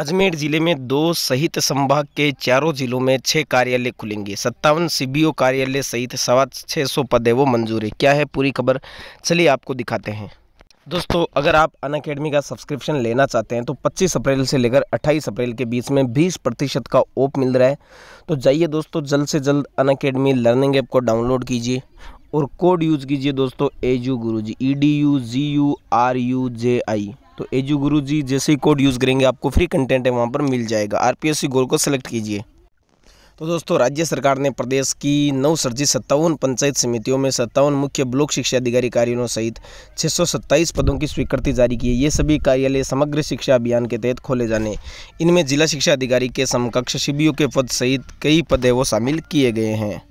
अजमेर जिले में दो सहित संभाग के चारों जिलों में छः कार्यालय खुलेंगे सत्तावन सी कार्यालय सहित सवा छः सौ पद है वो मंजूर है क्या है पूरी खबर चलिए आपको दिखाते हैं दोस्तों अगर आप अन अकेडमी का सब्सक्रिप्शन लेना चाहते हैं तो 25 अप्रैल से लेकर 28 अप्रैल के बीच में 20 प्रतिशत का ओप मिल रहा है तो जाइए दोस्तों जल्द से जल्द अन अकेडमी लर्निंग ऐप को डाउनलोड कीजिए और कोड यूज़ कीजिए दोस्तों A U guru ji E e D U G U R U J I तो एजू गुरु जी जैसे ही कोड यूज़ करेंगे आपको फ्री कंटेंट है वहाँ पर मिल जाएगा सी गोल को सेलेक्ट कीजिए तो दोस्तों राज्य सरकार ने प्रदेश की नौ सर्जित सत्तावन पंचायत समितियों में सत्तावन मुख्य ब्लॉक शिक्षा अधिकारी कार्यालयों सहित 627 पदों की स्वीकृति जारी की है ये सभी कार्यालय समग्र शिक्षा अभियान के तहत खोले जाने इनमें जिला शिक्षा अधिकारी के समकक्ष शिबियों के पद सहित कई पदे वो शामिल किए गए हैं